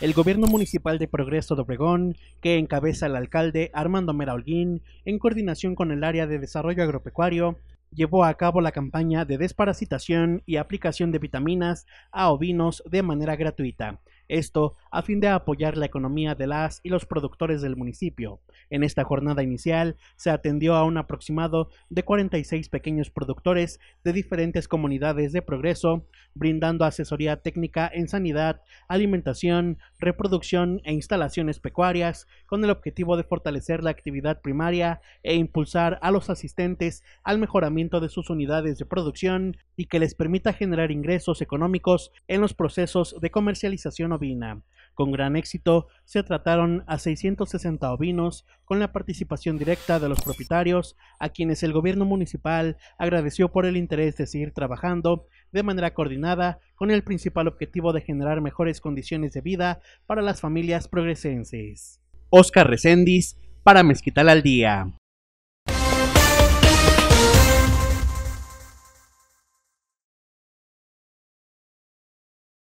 El gobierno municipal de Progreso de Obregón, que encabeza el alcalde Armando Mera Holguín, en coordinación con el área de desarrollo agropecuario, llevó a cabo la campaña de desparasitación y aplicación de vitaminas a ovinos de manera gratuita. Esto a fin de apoyar la economía de las y los productores del municipio. En esta jornada inicial se atendió a un aproximado de 46 pequeños productores de diferentes comunidades de progreso, brindando asesoría técnica en sanidad, alimentación, reproducción e instalaciones pecuarias, con el objetivo de fortalecer la actividad primaria e impulsar a los asistentes al mejoramiento de sus unidades de producción y que les permita generar ingresos económicos en los procesos de comercialización ovina. Con gran éxito se trataron a 660 ovinos con la participación directa de los propietarios, a quienes el gobierno municipal agradeció por el interés de seguir trabajando de manera coordinada con el principal objetivo de generar mejores condiciones de vida para las familias progresenses. Oscar Recendis para Mezquital al Día.